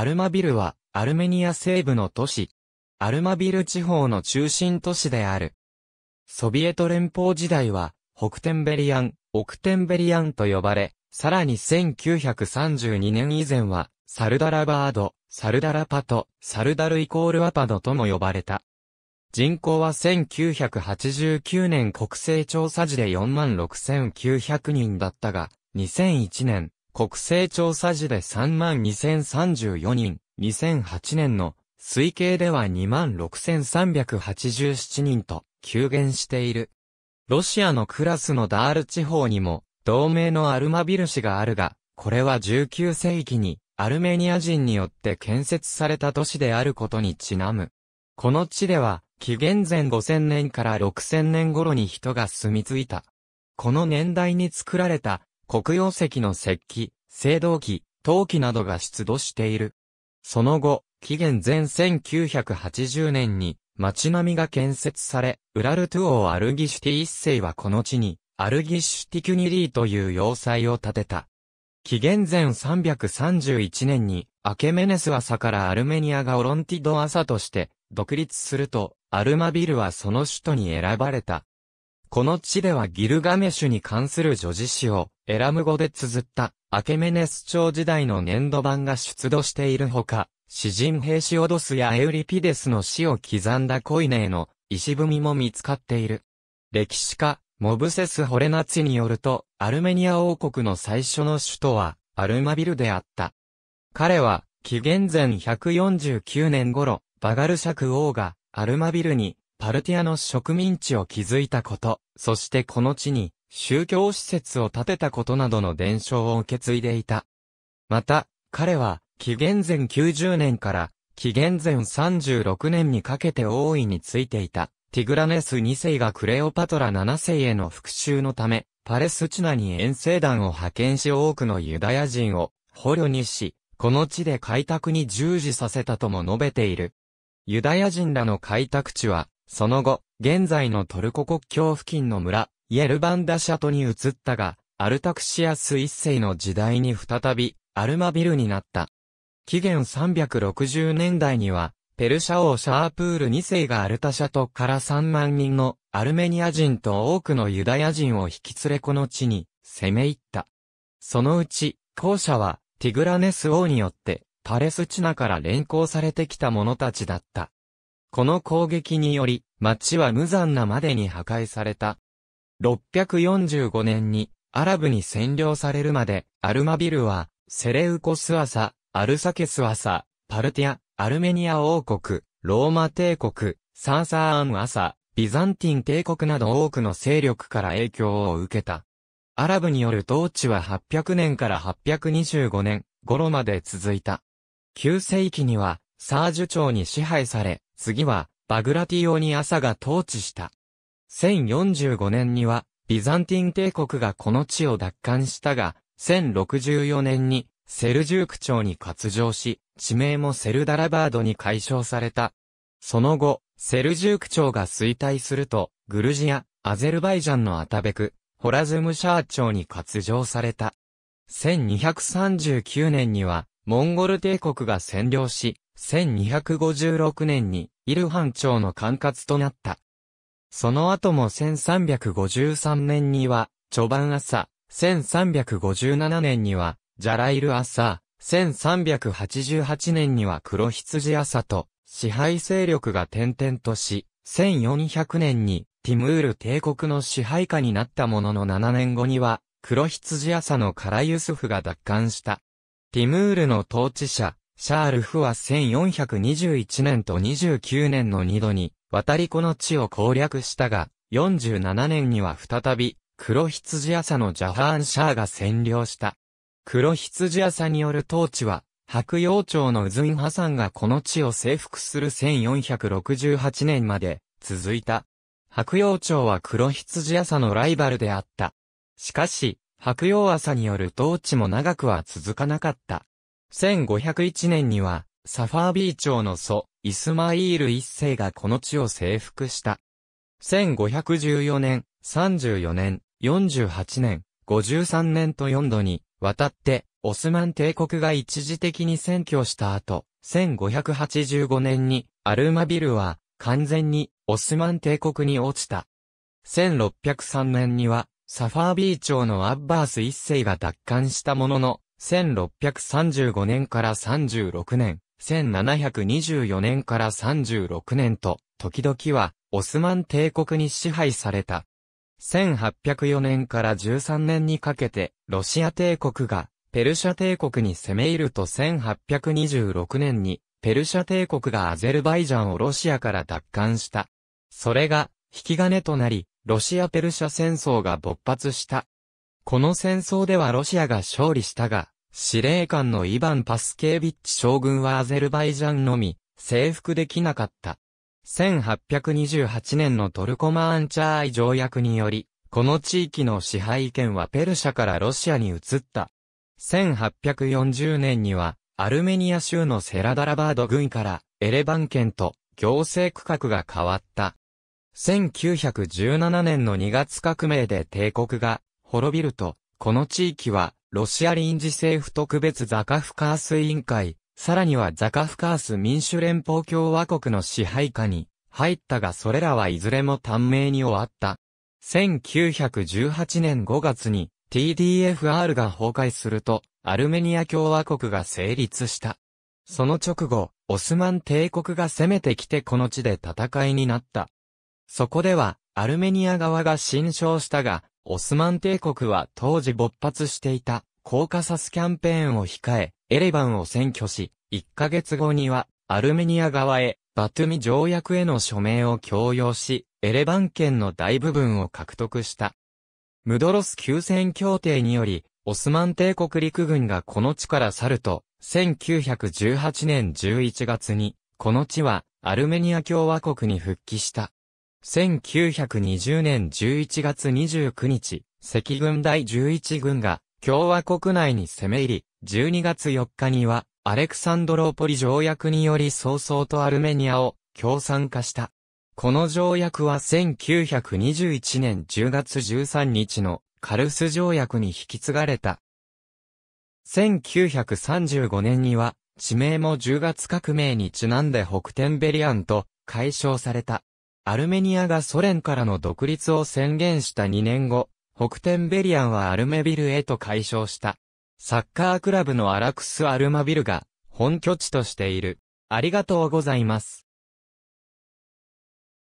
アルマビルは、アルメニア西部の都市。アルマビル地方の中心都市である。ソビエト連邦時代は、北テンベリアン、オクテンベリアンと呼ばれ、さらに1932年以前は、サルダラバード、サルダラパト、サルダルイコールアパドとも呼ばれた。人口は1989年国勢調査時で46,900人だったが、2001年、国勢調査時で32,034人、2008年の推計では26,387人と急減している。ロシアのクラスのダール地方にも同盟のアルマビル市があるが、これは19世紀にアルメニア人によって建設された都市であることにちなむ。この地では、紀元前5000年から6000年頃に人が住み着いた。この年代に作られた黒曜石の石器、青銅器、陶器などが出土している。その後、紀元前1980年に街並みが建設され、ウラルトゥオー・アルギシュティ一世はこの地に、アルギシュティキュニリーという要塞を建てた。紀元前331年に、アケメネス朝からアルメニアがオロンティド朝として独立すると、アルマビルはその首都に選ばれた。この地ではギルガメシュに関する叙事詩をエラム語で綴ったアケメネス朝時代の年度版が出土しているほか、詩人兵士・シオドスやエウリピデスの死を刻んだコイネーの石踏みも見つかっている。歴史家、モブセス・ホレナチによると、アルメニア王国の最初の首都は、アルマビルであった。彼は、紀元前149年頃、バガルシャク王が、アルマビルに、パルティアの植民地を築いたこと、そしてこの地に宗教施設を建てたことなどの伝承を受け継いでいた。また、彼は、紀元前90年から紀元前36年にかけて大いについていた、ティグラネス2世がクレオパトラ7世への復讐のため、パレスチナに遠征団を派遣し多くのユダヤ人を捕虜にし、この地で開拓に従事させたとも述べている。ユダヤ人らの開拓地は、その後、現在のトルコ国境付近の村、イエルバンダシャトに移ったが、アルタクシアス一世の時代に再び、アルマビルになった。紀元360年代には、ペルシャ王シャープール二世がアルタシャトから3万人のアルメニア人と多くのユダヤ人を引き連れこの地に攻め入った。そのうち、後者はティグラネス王によってパレスチナから連行されてきた者たちだった。この攻撃により、町は無残なまでに破壊された。645年に、アラブに占領されるまで、アルマビルは、セレウコスアサ、アルサケスアサ、パルティア、アルメニア王国、ローマ帝国、サーサーアンアサ、ビザンティン帝国など多くの勢力から影響を受けた。アラブによる統治は800年から825年頃まで続いた。9世紀には、サージュ朝に支配され、次は、バグラティオニアサが統治した。1045年には、ビザンティン帝国がこの地を奪還したが、1064年に、セルジューク朝に割上し、地名もセルダラバードに解消された。その後、セルジューク朝が衰退すると、グルジア、アゼルバイジャンのアタベク、ホラズムシャー朝に割上された。1239年には、モンゴル帝国が占領し、1256年にイルハン朝の管轄となった。その後も1353年には、チョバン朝、1357年には、ジャライル朝、1388年には黒羊朝と、支配勢力が転々とし、1400年に、ティムール帝国の支配下になったものの7年後には、黒羊朝のカラユスフが奪還した。ティムールの統治者、シャールフは1421年と29年の2度に、渡り子の地を攻略したが、47年には再び、黒羊朝のジャハーンシャーが占領した。黒羊朝による統治は、白洋朝のウズンハサンがこの地を征服する1468年まで続いた。白洋朝は黒羊朝のライバルであった。しかし、白洋朝による統治も長くは続かなかった。1501年には、サファービー朝の祖、イスマイール一世がこの地を征服した。1514年、34年、48年、53年と4度に、渡って、オスマン帝国が一時的に占拠した後、1585年に、アルマビルは、完全に、オスマン帝国に落ちた。1603年には、サファービー朝のアッバース一世が奪還したものの、1635年から36年、1724年から36年と、時々は、オスマン帝国に支配された。1804年から13年にかけて、ロシア帝国が、ペルシャ帝国に攻め入ると1826年に、ペルシャ帝国がアゼルバイジャンをロシアから奪還した。それが、引き金となり、ロシア・ペルシャ戦争が勃発した。この戦争ではロシアが勝利したが、司令官のイヴァン・パスケービッチ将軍はアゼルバイジャンのみ、征服できなかった。1828年のトルコマーンチャーイ条約により、この地域の支配権はペルシャからロシアに移った。1840年には、アルメニア州のセラダラバード軍からエレバン県と行政区画が変わった。1917年の2月革命で帝国が滅びると、この地域は、ロシア臨時政府特別ザカフカース委員会、さらにはザカフカース民主連邦共和国の支配下に入ったがそれらはいずれも短命に終わった。1918年5月に TDFR が崩壊すると、アルメニア共和国が成立した。その直後、オスマン帝国が攻めてきてこの地で戦いになった。そこでは、アルメニア側が侵勝したが、オスマン帝国は当時勃発していた、コーカサスキャンペーンを控え、エレバンを占拠し、1ヶ月後には、アルメニア側へ、バトゥミ条約への署名を強要し、エレバン県の大部分を獲得した。ムドロス休戦協定により、オスマン帝国陸軍がこの地から去ると、1918年11月に、この地はアルメニア共和国に復帰した。1920年11月29日、赤軍第11軍が共和国内に攻め入り、12月4日にはアレクサンドローポリ条約により早々とアルメニアを共産化した。この条約は1921年10月13日のカルス条約に引き継がれた。1935年には地名も10月革命にちなんで北天ベリアンと解消された。アルメニアがソ連からの独立を宣言した2年後、北天ベリアンはアルメビルへと解消した。サッカークラブのアラクス・アルマビルが本拠地としている。ありがとうございます。